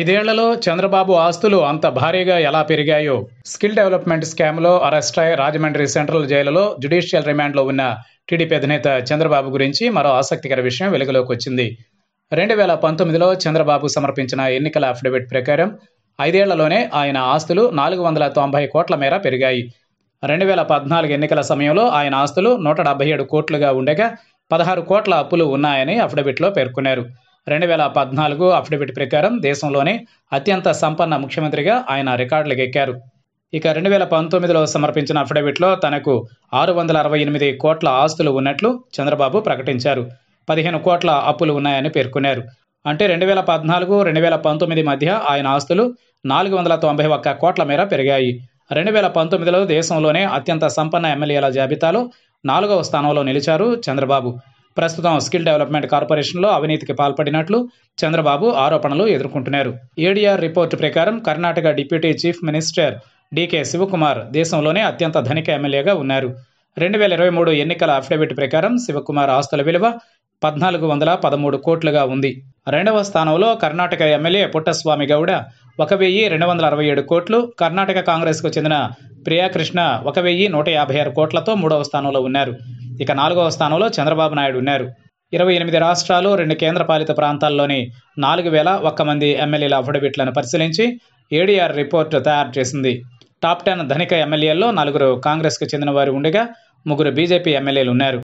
ఐదేళ్లలో చంద్రబాబు ఆస్తులు అంత భారీగా ఎలా పెరిగాయో స్కిల్ డెవలప్మెంట్ స్కామ్లో అరెస్ట్ అయి రాజమండ్రి సెంట్రల్ జైలులో జ్యుడిషియల్ రిమాండ్లో ఉన్న టీడీపీ అధినేత చంద్రబాబు గురించి మరో ఆసక్తికర విషయం వెలుగులోకి వచ్చింది రెండు వేల పంతొమ్మిదిలో చంద్రబాబు సమర్పించిన ఎన్నికల అఫిడవిట్ ప్రకారం ఐదేళ్లలోనే ఆయన ఆస్తులు నాలుగు వందల తొంభై కోట్ల మేర పెరిగాయి రెండు వేల పద్నాలుగు ఎన్నికల సమయంలో ఆయన ఆస్తులు నూట డెబ్బై ఏడు కోట్లుగా ఉండగా పదహారు కోట్ల అప్పులు ఉన్నాయని అఫిడవిట్లో పేర్కొన్నారు రెండు వేల పద్నాలుగు అఫిడవిట్ ప్రకారం దేశంలోనే అత్యంత సంపన్న ముఖ్యమంత్రిగా ఆయన రికార్డులకు ఎక్కారు ఇక రెండు వేల పంతొమ్మిదిలో సమర్పించిన అఫిడవిట్లో తనకు ఆరు వందల అరవై ఎనిమిది కోట్ల ఆస్తులు ఉన్నట్లు చంద్రబాబు ప్రకటించారు పదిహేను కోట్ల అప్పులు ఉన్నాయని పేర్కొన్నారు అంటే రెండు వేల పద్నాలుగు రెండు వేల పంతొమ్మిది మధ్య ఆయన ఆస్తులు నాలుగు వందల తొంభై ఒక్క కోట్ల మేర పెరిగాయి రెండు వేల పంతొమ్మిదిలో దేశంలోనే అత్యంత సంపన్న ఎమ్మెల్యేల జాబితాలో నాలుగవ స్థానంలో నిలిచారు చంద్రబాబు ప్రస్తుతం స్కిల్ డెవలప్మెంట్ కార్పొరేషన్లో అవినీతికి పాల్పడినట్లు చంద్రబాబు ఆరోపణలు ఎదుర్కొంటున్నారు ఏడీఆర్ రిపోర్టు ప్రకారం Karnataka deputy chief minister DK Shivakumar దేశంలోనే అత్యంత ధనిక ఎమ్మెల్యేగా ఉన్నారు రెండు వేల ఇరవై మూడు ఎన్నికల అఫిడవిట్ ప్రకారం శివకుమార్ ఆస్తుల విలువ పద్నాలుగు వందల పదమూడు కోట్లుగా ఉంది రెండవ స్థానంలో కర్ణాటక ఎమ్మెల్యే పుట్టస్వామి గౌడ ఒక వెయ్యి రెండు వందల అరవై ఏడు కోట్లు కర్ణాటక కాంగ్రెస్కు చెందిన ప్రియాకృష్ణ ఒక వెయ్యి నూట యాభై ఆరు కోట్లతో మూడవ స్థానంలో ఉన్నారు ఇక నాలుగవ స్థానంలో చంద్రబాబు నాయుడు ఉన్నారు ఇరవై ఎనిమిది రాష్ట్రాలు రెండు కేంద్రపాలిత ప్రాంతాల్లోని నాలుగు వేల ఒక్క మంది ఎమ్మెల్యేల అఫిడవిట్లను పరిశీలించి ఏడీఆర్ రిపోర్టు తయారు చేసింది టాప్ టెన్ ధనిక ఎమ్మెల్యేల్లో నలుగురు కాంగ్రెస్కు చెందిన వారు ఉండగా ముగ్గురు బీజేపీ ఎమ్మెల్యేలు ఉన్నారు